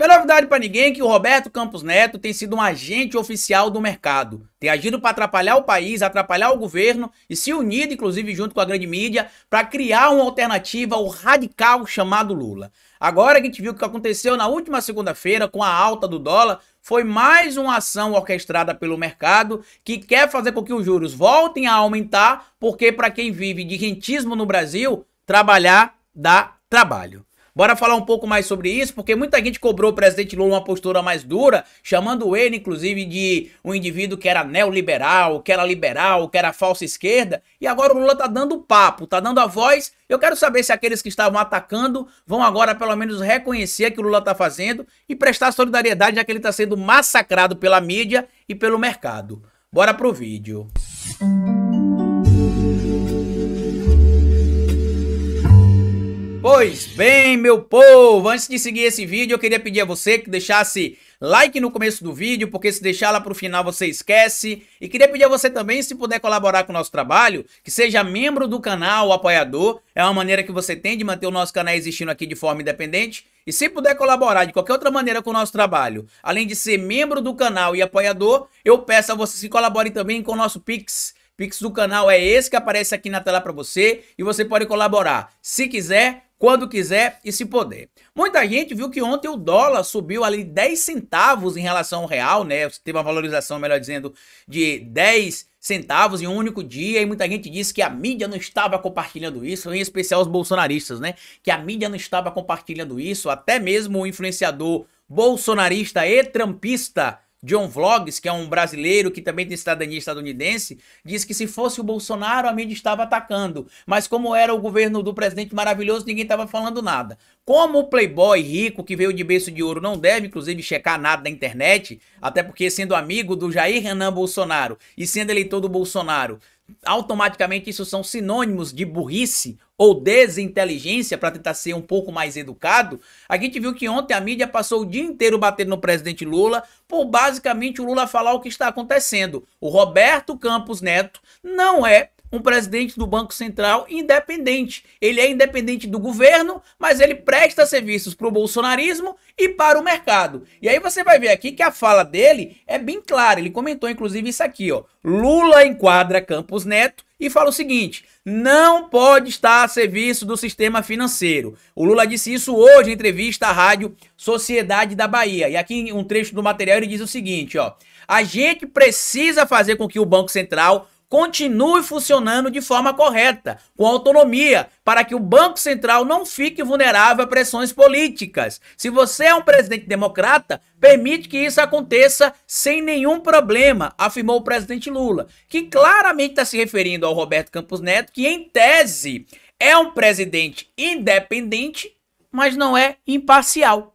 Não é novidade para ninguém que o Roberto Campos Neto tem sido um agente oficial do mercado, tem agido para atrapalhar o país, atrapalhar o governo e se unido, inclusive junto com a grande mídia, para criar uma alternativa ao radical chamado Lula. Agora que a gente viu o que aconteceu na última segunda-feira com a alta do dólar, foi mais uma ação orquestrada pelo mercado que quer fazer com que os juros voltem a aumentar, porque para quem vive de rentismo no Brasil, trabalhar dá trabalho. Bora falar um pouco mais sobre isso, porque muita gente cobrou o presidente Lula uma postura mais dura, chamando ele, inclusive, de um indivíduo que era neoliberal, que era liberal, que era falsa esquerda. E agora o Lula tá dando papo, tá dando a voz. Eu quero saber se aqueles que estavam atacando vão agora, pelo menos, reconhecer que o Lula tá fazendo e prestar solidariedade, já que ele tá sendo massacrado pela mídia e pelo mercado. Bora pro vídeo. Música Pois bem, meu povo, antes de seguir esse vídeo, eu queria pedir a você que deixasse like no começo do vídeo, porque se deixar lá para o final você esquece. E queria pedir a você também, se puder colaborar com o nosso trabalho, que seja membro do canal, apoiador. É uma maneira que você tem de manter o nosso canal existindo aqui de forma independente. E se puder colaborar de qualquer outra maneira com o nosso trabalho, além de ser membro do canal e apoiador, eu peço a vocês que colaborem também com o nosso Pix. Pix do canal é esse que aparece aqui na tela para você e você pode colaborar. Se quiser, quando quiser e se puder. Muita gente viu que ontem o dólar subiu ali 10 centavos em relação ao real, né? Teve uma valorização, melhor dizendo, de 10 centavos em um único dia e muita gente disse que a mídia não estava compartilhando isso, em especial os bolsonaristas, né? Que a mídia não estava compartilhando isso, até mesmo o influenciador bolsonarista e trampista John Vlogs, que é um brasileiro que também tem cidadania estadunidense, diz que se fosse o Bolsonaro, a mídia estava atacando. Mas como era o governo do presidente maravilhoso, ninguém estava falando nada. Como o playboy rico que veio de berço de ouro não deve, inclusive, checar nada na internet, até porque sendo amigo do Jair Renan Bolsonaro e sendo eleitor do Bolsonaro, automaticamente isso são sinônimos de burrice ou desinteligência, para tentar ser um pouco mais educado, a gente viu que ontem a mídia passou o dia inteiro batendo no presidente Lula por basicamente o Lula falar o que está acontecendo. O Roberto Campos Neto não é um presidente do Banco Central independente. Ele é independente do governo, mas ele presta serviços para o bolsonarismo e para o mercado. E aí você vai ver aqui que a fala dele é bem clara. Ele comentou inclusive isso aqui, ó. Lula enquadra Campos Neto e fala o seguinte: não pode estar a serviço do sistema financeiro. O Lula disse isso hoje em entrevista à rádio Sociedade da Bahia. E aqui em um trecho do material ele diz o seguinte, ó: a gente precisa fazer com que o Banco Central continue funcionando de forma correta, com autonomia, para que o Banco Central não fique vulnerável a pressões políticas. Se você é um presidente democrata, permite que isso aconteça sem nenhum problema, afirmou o presidente Lula, que claramente está se referindo ao Roberto Campos Neto, que em tese é um presidente independente, mas não é imparcial.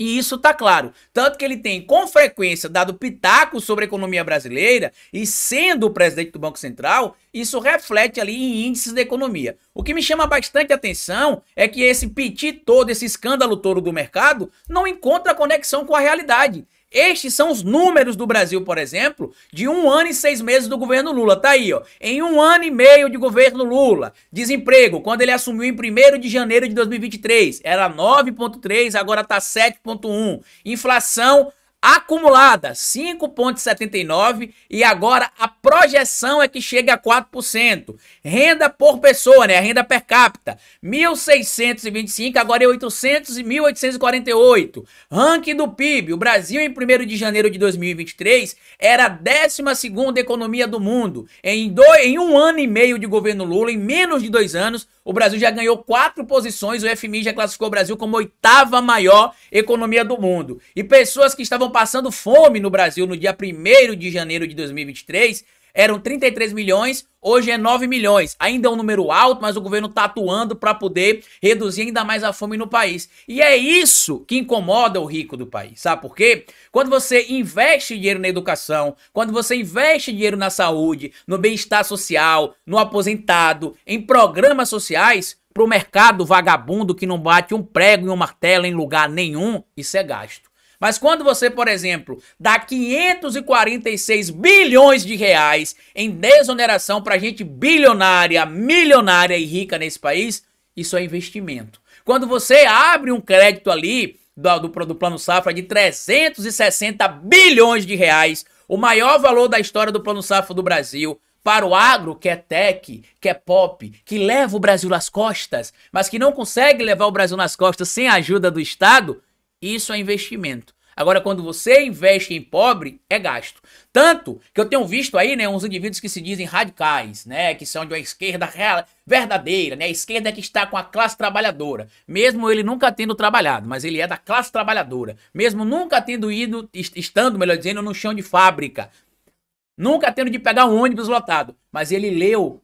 E isso tá claro. Tanto que ele tem, com frequência, dado pitaco sobre a economia brasileira e sendo o presidente do Banco Central, isso reflete ali em índices da economia. O que me chama bastante atenção é que esse piti todo, esse escândalo todo do mercado, não encontra conexão com a realidade. Estes são os números do Brasil, por exemplo, de um ano e seis meses do governo Lula. Tá aí, ó. Em um ano e meio de governo Lula, desemprego, quando ele assumiu em 1 de janeiro de 2023, era 9,3, agora tá 7,1. Inflação, acumulada 5,79% e agora a projeção é que chegue a 4%. Renda por pessoa, né? A renda per capita, 1.625, agora é 800 e 1.848. Ranking do PIB, o Brasil em 1 de janeiro de 2023 era a 12 economia do mundo. Em, dois, em um ano e meio de governo Lula, em menos de dois anos, o Brasil já ganhou quatro posições, o FMI já classificou o Brasil como oitava maior economia do mundo. E pessoas que estavam estão passando fome no Brasil no dia 1 de janeiro de 2023 eram 33 milhões, hoje é 9 milhões. Ainda é um número alto, mas o governo está atuando para poder reduzir ainda mais a fome no país. E é isso que incomoda o rico do país, sabe por quê? Quando você investe dinheiro na educação, quando você investe dinheiro na saúde, no bem-estar social, no aposentado, em programas sociais, para o mercado vagabundo que não bate um prego e um martelo em lugar nenhum, isso é gasto. Mas quando você, por exemplo, dá 546 bilhões de reais em desoneração para gente bilionária, milionária e rica nesse país, isso é investimento. Quando você abre um crédito ali do, do, do Plano Safra de 360 bilhões de reais, o maior valor da história do Plano Safra do Brasil, para o agro que é tech, que é pop, que leva o Brasil nas costas, mas que não consegue levar o Brasil nas costas sem a ajuda do Estado, isso é investimento. Agora, quando você investe em pobre, é gasto. Tanto que eu tenho visto aí, né, uns indivíduos que se dizem radicais, né, que são de uma esquerda real, verdadeira, né, a esquerda é que está com a classe trabalhadora, mesmo ele nunca tendo trabalhado, mas ele é da classe trabalhadora, mesmo nunca tendo ido, estando, melhor dizendo, no chão de fábrica, nunca tendo de pegar um ônibus lotado, mas ele leu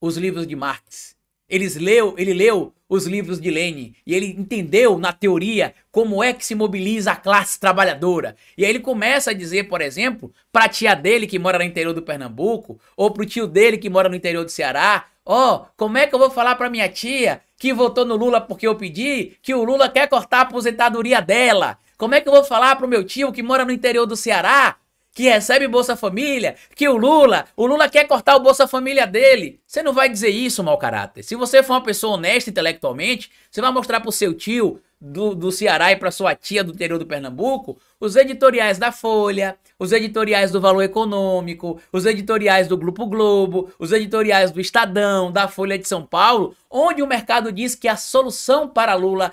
os livros de Marx, eles leu, ele leu os livros de Lênin e ele entendeu na teoria como é que se mobiliza a classe trabalhadora. E aí ele começa a dizer, por exemplo, para a tia dele que mora no interior do Pernambuco ou para o tio dele que mora no interior do Ceará, ó, oh, como é que eu vou falar para minha tia que votou no Lula porque eu pedi que o Lula quer cortar a aposentadoria dela? Como é que eu vou falar para o meu tio que mora no interior do Ceará que recebe Bolsa Família, que o Lula, o Lula quer cortar o Bolsa Família dele. Você não vai dizer isso, mau caráter. Se você for uma pessoa honesta intelectualmente, você vai mostrar pro seu tio do, do Ceará e pra sua tia do interior do Pernambuco os editoriais da Folha, os editoriais do Valor Econômico, os editoriais do Grupo Globo, os editoriais do Estadão, da Folha de São Paulo, onde o mercado diz que a solução para Lula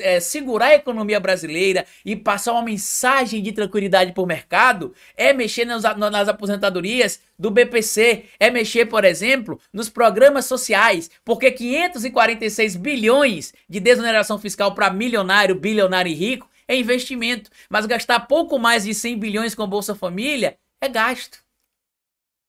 é, segurar a economia brasileira e passar uma mensagem de tranquilidade para o mercado é mexer nas, nas aposentadorias do BPC, é mexer, por exemplo, nos programas sociais, porque 546 bilhões de desoneração fiscal para milionário, bilionário e rico é investimento, mas gastar pouco mais de 100 bilhões com Bolsa Família é gasto.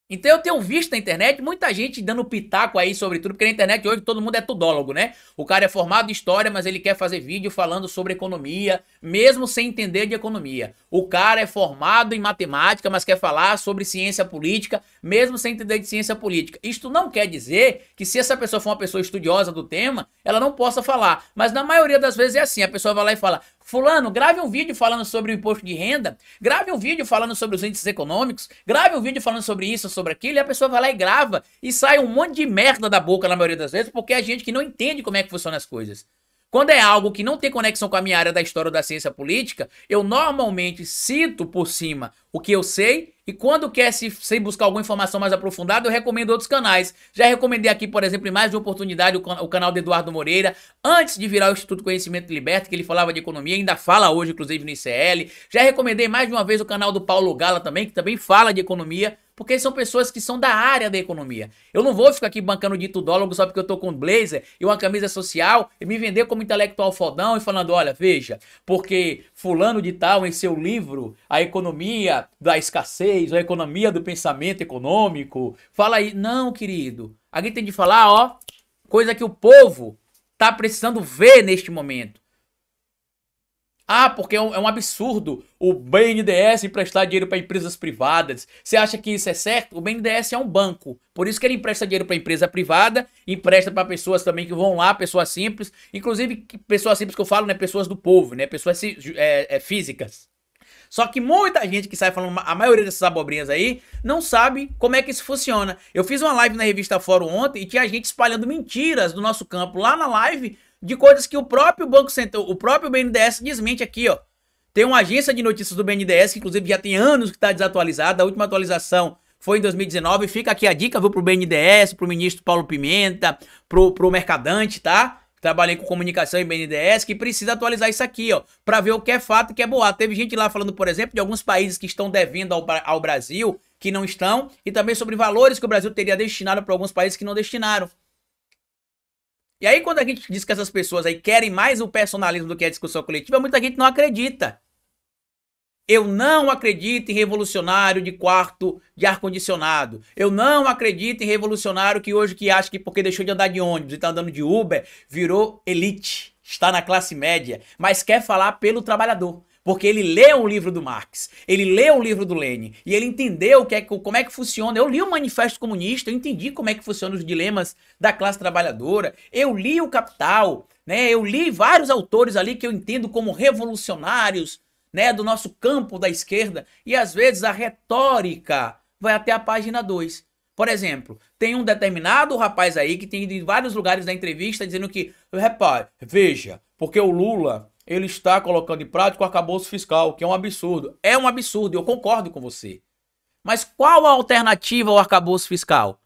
Então eu tenho visto na internet muita gente dando pitaco aí sobre tudo, porque na internet hoje todo mundo é tudólogo, né? O cara é formado em história, mas ele quer fazer vídeo falando sobre economia, mesmo sem entender de economia. O cara é formado em matemática, mas quer falar sobre ciência política, mesmo sem entender de ciência política. Isto não quer dizer que se essa pessoa for uma pessoa estudiosa do tema, ela não possa falar, mas na maioria das vezes é assim, a pessoa vai lá e fala: Fulano, grave um vídeo falando sobre o imposto de renda, grave um vídeo falando sobre os índices econômicos, grave um vídeo falando sobre isso, sobre aquilo, e a pessoa vai lá e grava e sai um monte de merda da boca na maioria das vezes, porque é a gente que não entende como é que funciona as coisas. Quando é algo que não tem conexão com a minha área da história da ciência política, eu normalmente cito por cima o que eu sei e quando quer se, se buscar alguma informação mais aprofundada, eu recomendo outros canais. Já recomendei aqui, por exemplo, em mais de uma oportunidade, o, o canal do Eduardo Moreira, antes de virar o Instituto Conhecimento Liberto, que ele falava de economia, ainda fala hoje, inclusive, no ICL. Já recomendei mais de uma vez o canal do Paulo Gala também, que também fala de economia porque são pessoas que são da área da economia. Eu não vou ficar aqui bancando de tudólogo só porque eu tô com blazer e uma camisa social e me vender como intelectual fodão e falando, olha, veja, porque fulano de tal em seu livro A Economia da Escassez, A Economia do Pensamento Econômico, fala aí, não, querido. Alguém tem de falar, ó, coisa que o povo tá precisando ver neste momento. Ah, porque é um, é um absurdo o BNDES emprestar dinheiro para empresas privadas. Você acha que isso é certo? O BNDES é um banco. Por isso que ele empresta dinheiro para empresa privada, empresta para pessoas também que vão lá, pessoas simples. Inclusive, pessoas simples que eu falo, né? Pessoas do povo, né? Pessoas é, é, físicas. Só que muita gente que sai falando, a maioria dessas abobrinhas aí, não sabe como é que isso funciona. Eu fiz uma live na revista Fórum ontem e tinha gente espalhando mentiras do nosso campo lá na live, de coisas que o próprio Banco Central, o próprio BNDES desmente aqui, ó. Tem uma agência de notícias do BNDES, que inclusive já tem anos que está desatualizada, a última atualização foi em 2019. Fica aqui a dica, viu, pro BNDES, pro ministro Paulo Pimenta, pro, pro Mercadante, tá? Trabalhei com comunicação em BNDES, que precisa atualizar isso aqui, ó, para ver o que é fato e o que é boato. Teve gente lá falando, por exemplo, de alguns países que estão devendo ao, ao Brasil, que não estão, e também sobre valores que o Brasil teria destinado para alguns países que não destinaram. E aí, quando a gente diz que essas pessoas aí querem mais o personalismo do que a discussão coletiva, muita gente não acredita. Eu não acredito em revolucionário de quarto de ar-condicionado. Eu não acredito em revolucionário que hoje que acha que porque deixou de andar de ônibus e está andando de Uber, virou elite, está na classe média, mas quer falar pelo trabalhador. Porque ele leu o livro do Marx, ele leu o livro do Lenin e ele entendeu que é, como é que funciona. Eu li o Manifesto Comunista, eu entendi como é que funcionam os dilemas da classe trabalhadora, eu li o Capital, né? Eu li vários autores ali que eu entendo como revolucionários, né, do nosso campo da esquerda, e às vezes a retórica vai até a página 2. Por exemplo, tem um determinado rapaz aí que tem ido em vários lugares da entrevista dizendo que, repare, veja, porque o Lula ele está colocando em prática o arcabouço fiscal, que é um absurdo. É um absurdo, eu concordo com você. Mas qual a alternativa ao arcabouço fiscal?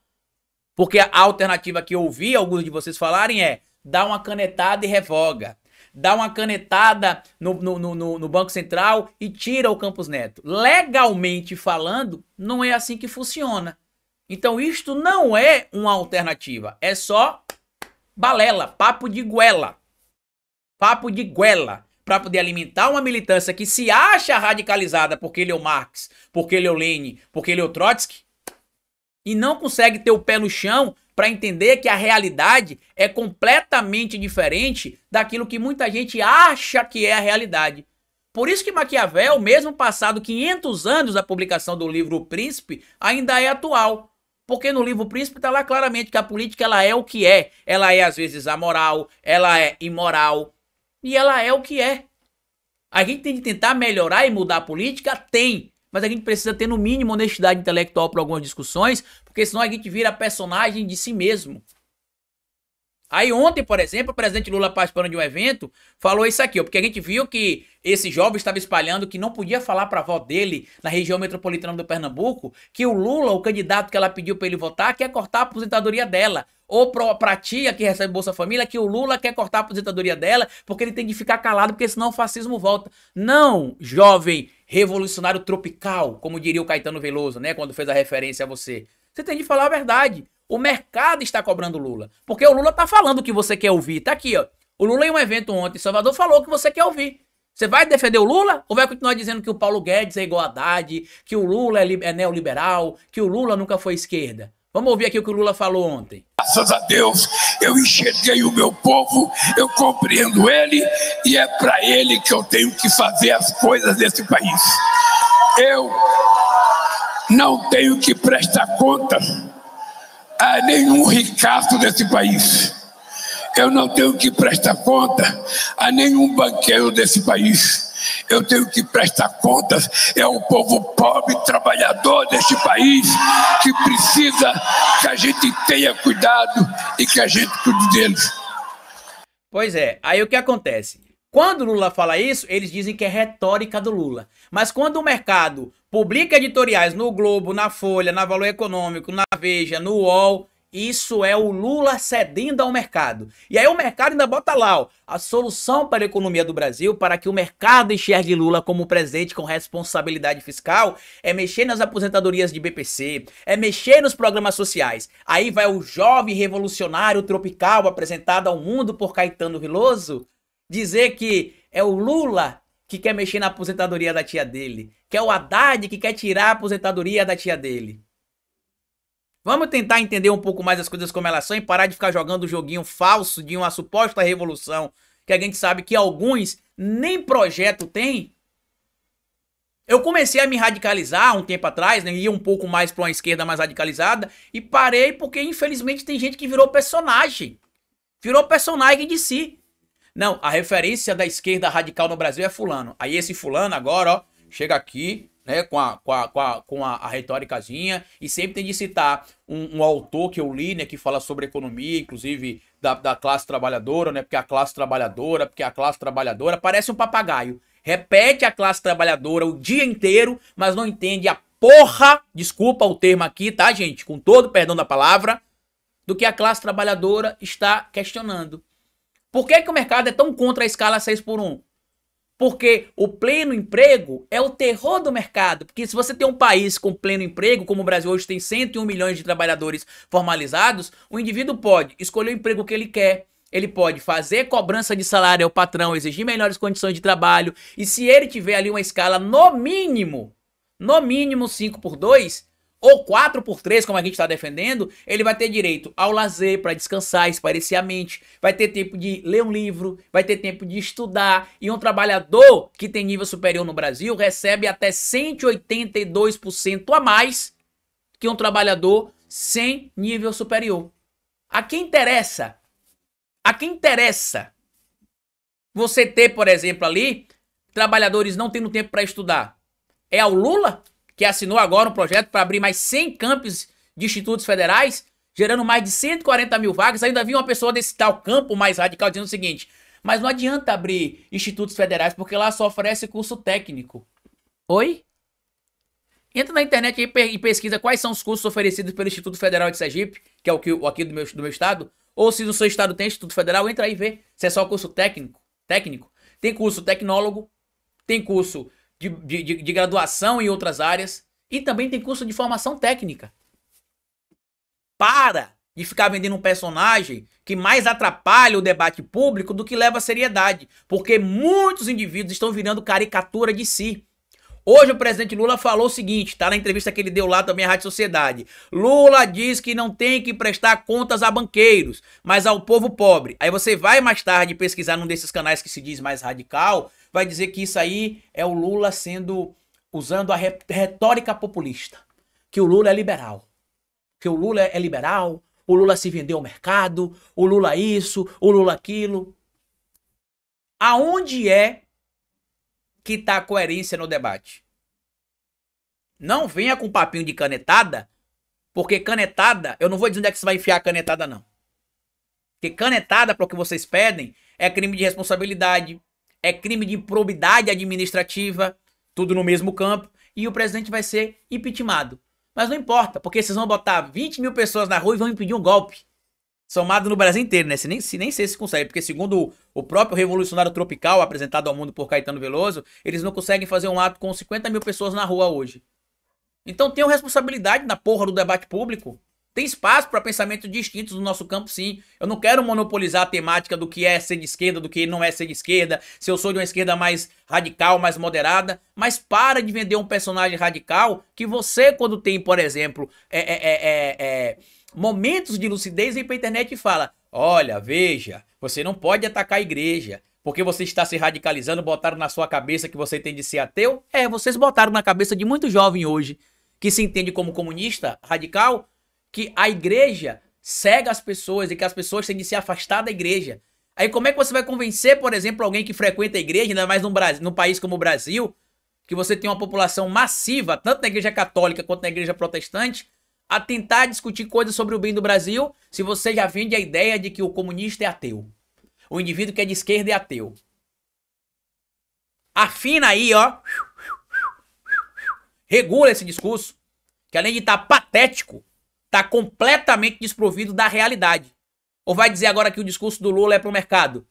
Porque a alternativa que eu ouvi alguns de vocês falarem é dar uma canetada e revoga. Dá uma canetada no, no, no, no Banco Central e tira o Campos Neto. Legalmente falando, não é assim que funciona. Então, isto não é uma alternativa, é só balela, papo de guela papo de guela para poder alimentar uma militância que se acha radicalizada porque ele o Marx, porque ele o Lenin, porque ele o Trotsky e não consegue ter o pé no chão para entender que a realidade é completamente diferente daquilo que muita gente acha que é a realidade. Por isso que Maquiavel, mesmo passado 500 anos da publicação do livro O Príncipe, ainda é atual. Porque no livro Príncipe está lá claramente que a política ela é o que é. Ela é às vezes amoral, ela é imoral, e ela é o que é. A gente tem que tentar melhorar e mudar a política? Tem. Mas a gente precisa ter, no mínimo, honestidade intelectual para algumas discussões, porque senão a gente vira personagem de si mesmo. Aí ontem, por exemplo, o presidente Lula participando de um evento, falou isso aqui, ó, porque a gente viu que esse jovem estava espalhando que não podia falar para a avó dele, na região metropolitana do Pernambuco, que o Lula, o candidato que ela pediu para ele votar, quer cortar a aposentadoria dela ou para a tia que recebe Bolsa Família que o Lula quer cortar a aposentadoria dela porque ele tem que ficar calado, porque senão o fascismo volta. Não, jovem revolucionário tropical, como diria o Caetano Veloso, né, quando fez a referência a você. Você tem de falar a verdade. O mercado está cobrando Lula, porque o Lula tá falando o que você quer ouvir. Tá aqui, ó. O Lula em um evento ontem em Salvador falou o que você quer ouvir. Você vai defender o Lula ou vai continuar dizendo que o Paulo Guedes é igual a dade que o Lula é, é neoliberal, que o Lula nunca foi esquerda? Vamos ouvir aqui o que o Lula falou ontem. Graças a Deus, eu enxerguei o meu povo, eu compreendo ele e é para ele que eu tenho que fazer as coisas desse país. Eu não tenho que prestar conta a nenhum ricaço desse país. Eu não tenho que prestar conta a nenhum banqueiro desse país. Eu tenho que prestar contas. É um povo pobre, trabalhador deste país que precisa que a gente tenha cuidado e que a gente cuide deles. Pois é, aí o que acontece? Quando Lula fala isso, eles dizem que é retórica do Lula. Mas quando o mercado publica editoriais no Globo, na Folha, na Valor Econômico, na Veja, no UOL, isso é o Lula cedendo ao mercado. E aí o mercado ainda bota lá, ó, a solução para a economia do Brasil, para que o mercado enxergue Lula como presidente com responsabilidade fiscal, é mexer nas aposentadorias de BPC, é mexer nos programas sociais. Aí vai o jovem revolucionário tropical apresentado ao mundo por Caetano Veloso dizer que é o Lula que quer mexer na aposentadoria da tia dele, que é o Haddad que quer tirar a aposentadoria da tia dele. Vamos tentar entender um pouco mais as coisas como elas são e parar de ficar jogando o joguinho falso de uma suposta revolução que a gente sabe que alguns nem projeto tem. Eu comecei a me radicalizar um tempo atrás, né? ia um pouco mais para uma esquerda mais radicalizada e parei porque infelizmente tem gente que virou personagem. Virou personagem de si. Não, a referência da esquerda radical no Brasil é fulano. Aí esse fulano agora, ó, chega aqui, né, com a, com a, com a, com a, a retóricazinha, e sempre tem de citar um, um, autor que eu li, né, que fala sobre economia, inclusive da, da classe trabalhadora, né, porque a classe trabalhadora, porque a classe trabalhadora parece um papagaio. Repete a classe trabalhadora o dia inteiro, mas não entende a porra, desculpa o termo aqui, tá, gente, com todo perdão da palavra, do que a classe trabalhadora está questionando. Por que, que o mercado é tão contra a escala 6 por 1? Porque o pleno emprego é o terror do mercado. Porque se você tem um país com pleno emprego, como o Brasil hoje tem 101 milhões de trabalhadores formalizados, o indivíduo pode escolher o emprego que ele quer, ele pode fazer cobrança de salário ao patrão, exigir melhores condições de trabalho, e se ele tiver ali uma escala no mínimo, no mínimo 5 por 2, ou 4 por 3 como a gente está defendendo, ele vai ter direito ao lazer para descansar, esparecer a mente, vai ter tempo de ler um livro, vai ter tempo de estudar. E um trabalhador que tem nível superior no Brasil recebe até 182% a mais que um trabalhador sem nível superior. A quem interessa? A quem interessa você ter, por exemplo, ali trabalhadores não tendo tempo para estudar? É ao Lula? que assinou agora um projeto para abrir mais 100 campos de institutos federais, gerando mais de 140 mil vagas. Ainda vi uma pessoa desse tal campo mais radical dizendo o seguinte: mas não adianta abrir institutos federais, porque lá só oferece curso técnico. Oi? Entra na internet e pesquisa quais são os cursos oferecidos pelo Instituto Federal de Sergipe, que é o que aqui do meu, do meu estado. Ou se no seu estado tem Instituto Federal, entra aí e vê se é só curso técnico. Técnico. Tem curso tecnólogo, tem curso de, de, de graduação em outras áreas. E também tem curso de formação técnica. Para de ficar vendendo um personagem que mais atrapalha o debate público do que leva a seriedade, porque muitos indivíduos estão virando caricatura de si. Hoje o presidente Lula falou o seguinte, tá na entrevista que ele deu lá também à Rádio Sociedade. Lula diz que não tem que prestar contas a banqueiros, mas ao povo pobre. Aí você vai mais tarde pesquisar num desses canais que se diz mais radical, vai dizer que isso aí é o Lula sendo usando a retórica populista, que o Lula é liberal. Que o Lula é liberal, o Lula se vendeu ao mercado, o Lula isso, o Lula aquilo. Aonde é que está a coerência no debate? Não venha com papinho de canetada, porque canetada, eu não vou dizer onde é que você vai enfiar a canetada, não. Porque canetada, para o que vocês pedem, é crime de responsabilidade, é crime de improbidade administrativa, tudo no mesmo campo, e o presidente vai ser impeachmentado. Mas não importa, porque vocês vão botar 20 mil pessoas na rua e vão impedir um golpe. Somado no Brasil inteiro, né? Se nem, se, nem sei se consegue, porque segundo o próprio revolucionário tropical apresentado ao mundo por Caetano Veloso, eles não conseguem fazer um ato com 50 mil pessoas na rua hoje. Então tenham responsabilidade na porra do debate público. Tem espaço para pensamentos distintos no nosso campo, sim. Eu não quero monopolizar a temática do que é ser de esquerda, do que não é ser de esquerda, se eu sou de uma esquerda mais radical, mais moderada. Mas para de vender um personagem radical que você, quando tem, por exemplo, é, é, é, momentos de lucidez, vem pra internet e fala: olha, veja, você não pode atacar a igreja. Porque você está se radicalizando, botaram na sua cabeça que você tem de ser ateu? É, vocês botaram na cabeça de muito jovem hoje, que se entende como comunista, radical, que a igreja cega as pessoas e que as pessoas têm de se afastar da igreja. Aí como é que você vai convencer, por exemplo, alguém que frequenta a igreja, ainda mais num, Brasil, num país como o Brasil, que você tem uma população massiva, tanto na igreja católica quanto na igreja protestante, a tentar discutir coisas sobre o bem do Brasil, se você já vende a ideia de que o comunista é ateu. O indivíduo que é de esquerda é ateu. Afina aí, ó. Regula esse discurso, que além de estar tá patético, está completamente desprovido da realidade. Ou vai dizer agora que o discurso do Lula é para o mercado?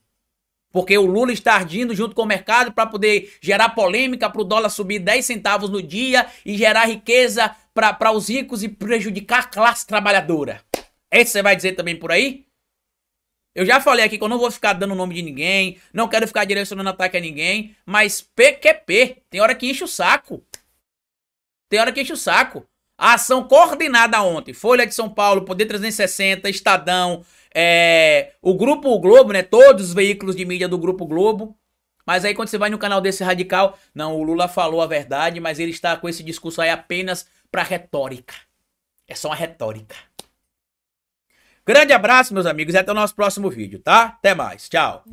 Porque o Lula está ardindo junto com o mercado para poder gerar polêmica, para o dólar subir 10 centavos no dia e gerar riqueza para os ricos e prejudicar a classe trabalhadora. Esse você vai dizer também por aí? Eu já falei aqui que eu não vou ficar dando o nome de ninguém, não quero ficar direcionando ataque a ninguém, mas PQP, tem hora que enche o saco. Tem hora que enche o saco. A ação coordenada ontem, Folha de São Paulo, Poder 360, Estadão, é, o Grupo Globo, né? Todos os veículos de mídia do Grupo Globo. Mas aí quando você vai no canal desse radical, não, o Lula falou a verdade, mas ele está com esse discurso aí apenas para retórica. É só uma retórica. Grande abraço, meus amigos, e até o nosso próximo vídeo, tá? Até mais, tchau.